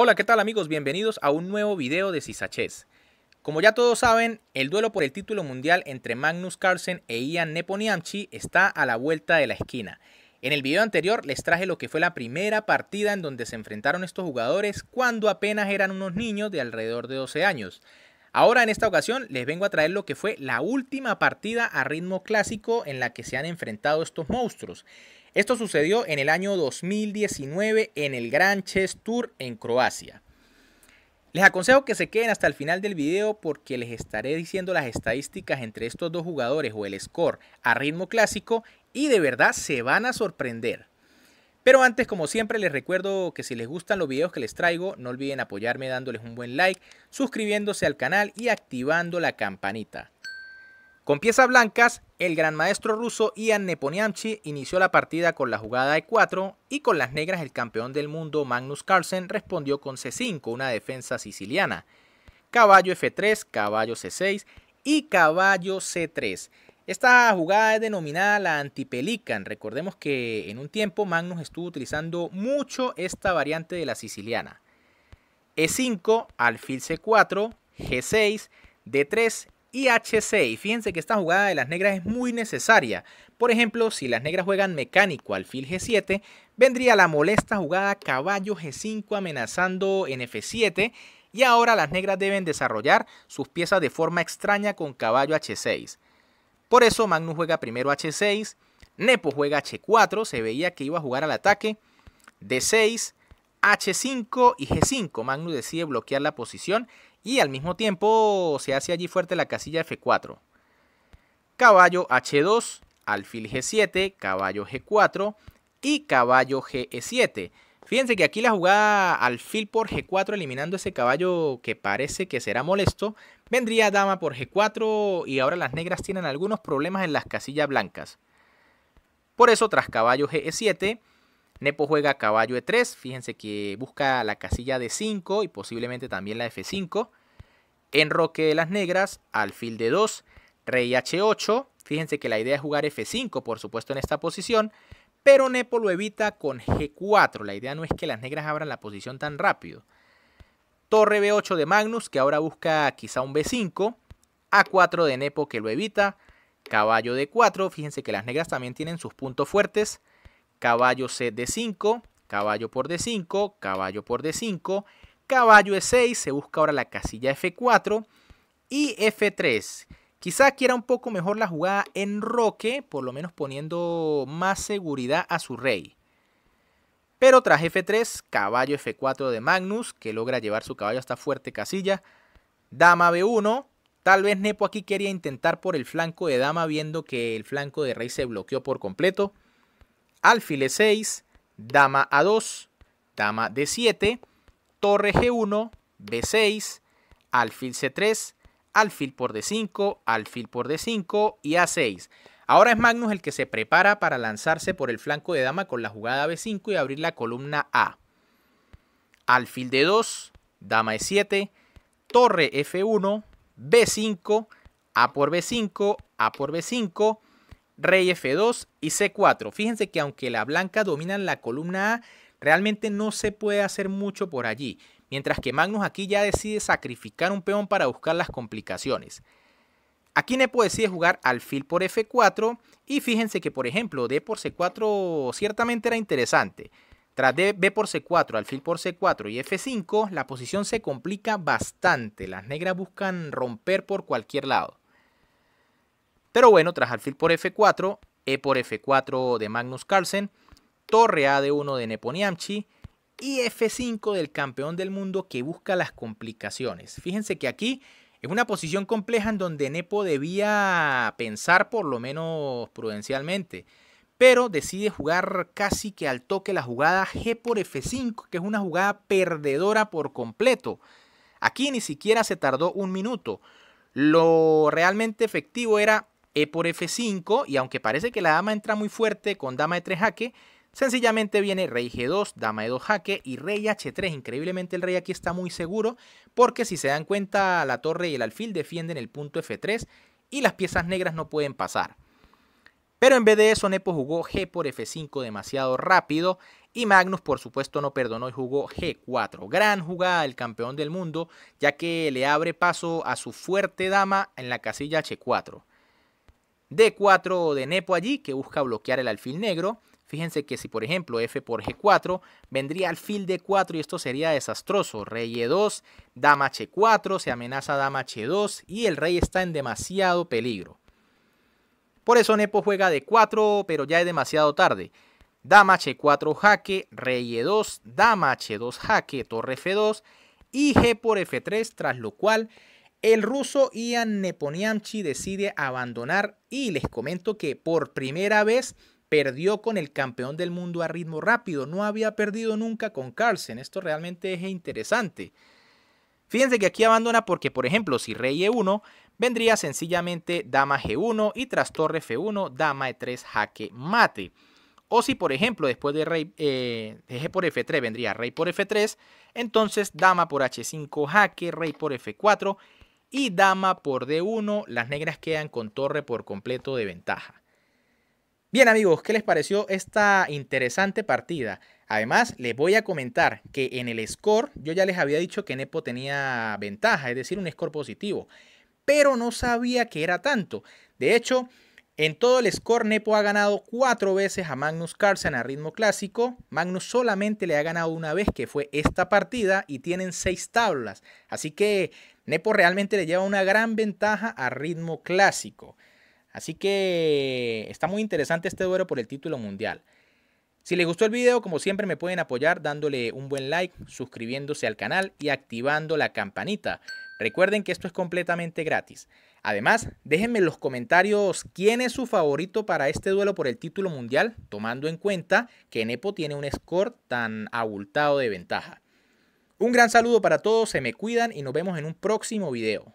Hola, ¿qué tal amigos? Bienvenidos a un nuevo video de Cisachés. Como ya todos saben, el duelo por el título mundial entre Magnus Carlsen e Ian Neponiamchi está a la vuelta de la esquina. En el video anterior les traje lo que fue la primera partida en donde se enfrentaron estos jugadores cuando apenas eran unos niños de alrededor de 12 años. Ahora en esta ocasión les vengo a traer lo que fue la última partida a ritmo clásico en la que se han enfrentado estos monstruos. Esto sucedió en el año 2019 en el Grand Chess Tour en Croacia. Les aconsejo que se queden hasta el final del video porque les estaré diciendo las estadísticas entre estos dos jugadores o el score a ritmo clásico y de verdad se van a sorprender. Pero antes, como siempre, les recuerdo que si les gustan los videos que les traigo, no olviden apoyarme dándoles un buen like, suscribiéndose al canal y activando la campanita. Con piezas blancas, el gran maestro ruso Ian Neponiamchi inició la partida con la jugada e 4 y con las negras el campeón del mundo Magnus Carlsen respondió con C5, una defensa siciliana. Caballo F3, caballo C6 y caballo C3. Esta jugada es denominada la antipelican. Recordemos que en un tiempo Magnus estuvo utilizando mucho esta variante de la siciliana. E5, alfil C4, G6, D3 y H6. Fíjense que esta jugada de las negras es muy necesaria. Por ejemplo, si las negras juegan mecánico alfil G7, vendría la molesta jugada caballo G5 amenazando en F7. Y ahora las negras deben desarrollar sus piezas de forma extraña con caballo H6. Por eso Magnus juega primero H6, Nepo juega H4, se veía que iba a jugar al ataque, D6, H5 y G5. Magnus decide bloquear la posición y al mismo tiempo se hace allí fuerte la casilla F4. Caballo H2, alfil G7, caballo G4 y caballo G7. Fíjense que aquí la jugada alfil por G4 eliminando ese caballo que parece que será molesto. Vendría dama por G4 y ahora las negras tienen algunos problemas en las casillas blancas. Por eso tras caballo G7 Nepo juega caballo E3, fíjense que busca la casilla d 5 y posiblemente también la F5. Enroque de las negras, alfil d 2, rey H8. Fíjense que la idea es jugar F5, por supuesto, en esta posición, pero Nepo lo evita con G4. La idea no es que las negras abran la posición tan rápido. Torre B8 de Magnus, que ahora busca quizá un B5. A4 de Nepo, que lo evita. Caballo D4, fíjense que las negras también tienen sus puntos fuertes caballo C de 5 caballo por D5, caballo por D5, caballo E6, se busca ahora la casilla F4 y F3. Quizá quiera un poco mejor la jugada en roque, por lo menos poniendo más seguridad a su rey. Pero tras F3, caballo F4 de Magnus, que logra llevar su caballo hasta fuerte casilla. Dama B1, tal vez Nepo aquí quería intentar por el flanco de dama, viendo que el flanco de rey se bloqueó por completo alfil e 6 dama a2, dama d7, torre g1, b6, alfil c3, alfil por d5, alfil por d5 y a6. Ahora es Magnus el que se prepara para lanzarse por el flanco de dama con la jugada b5 y abrir la columna a. Alfil d2, dama e7, torre f1, b5, a por b5, a por b5 rey F2 y C4. Fíjense que aunque la blanca domina la columna A, realmente no se puede hacer mucho por allí, mientras que Magnus aquí ya decide sacrificar un peón para buscar las complicaciones. Aquí Nepo decide jugar alfil por F4 y fíjense que por ejemplo D por C4 ciertamente era interesante. Tras D, B por C4, alfil por C4 y F5, la posición se complica bastante. Las negras buscan romper por cualquier lado. Pero bueno, tras alfil por F4, E por F4 de Magnus Carlsen, torre A de 1 de Neponiamchi y F5 del campeón del mundo que busca las complicaciones. Fíjense que aquí es una posición compleja en donde Nepo debía pensar por lo menos prudencialmente, pero decide jugar casi que al toque la jugada G por F5, que es una jugada perdedora por completo. Aquí ni siquiera se tardó un minuto. Lo realmente efectivo era e por F5 y aunque parece que la dama entra muy fuerte con dama de 3 jaque, sencillamente viene rey G2, dama de 2 jaque y rey H3. Increíblemente el rey aquí está muy seguro porque si se dan cuenta la torre y el alfil defienden el punto F3 y las piezas negras no pueden pasar. Pero en vez de eso, Nepo jugó G por F5 demasiado rápido y Magnus por supuesto no perdonó y jugó G4. Gran jugada del campeón del mundo, ya que le abre paso a su fuerte dama en la casilla H4. D4 de Nepo allí que busca bloquear el alfil negro. Fíjense que si por ejemplo F por G4 vendría alfil D4 y esto sería desastroso. Rey E2, dama H4, se amenaza dama H2 y el rey está en demasiado peligro. Por eso Nepo juega D4 pero ya es demasiado tarde. Dama H4 jaque, rey E2, dama H2 jaque, torre F2 y G por F3 tras lo cual el ruso Ian Neponiamchi decide abandonar y les comento que por primera vez perdió con el campeón del mundo a ritmo rápido. No había perdido nunca con Carlsen. Esto realmente es interesante. Fíjense que aquí abandona porque, por ejemplo, si rey e1, vendría sencillamente dama g1 y tras torre f1, dama e3, jaque mate. O si, por ejemplo, después de rey eh, de g por f3 vendría rey por f3, entonces dama por h5, jaque, rey por f4 y dama por D1. Las negras quedan con torre por completo de ventaja. Bien amigos, ¿qué les pareció esta interesante partida? Además, les voy a comentar que en el score yo ya les había dicho que Nepo tenía ventaja, es decir, un score positivo, pero no sabía que era tanto. De hecho, en todo el score Nepo ha ganado cuatro veces a Magnus Carlsen a ritmo clásico. Magnus solamente le ha ganado una vez, que fue esta partida, y tienen seis tablas. Así que Nepo realmente le lleva una gran ventaja a ritmo clásico. Así que está muy interesante este duelo por el título mundial. Si les gustó el video, como siempre me pueden apoyar dándole un buen like, suscribiéndose al canal y activando la campanita. Recuerden que esto es completamente gratis. Además, déjenme en los comentarios quién es su favorito para este duelo por el título mundial, tomando en cuenta que Nepo tiene un score tan abultado de ventaja. Un gran saludo para todos, se me cuidan y nos vemos en un próximo video.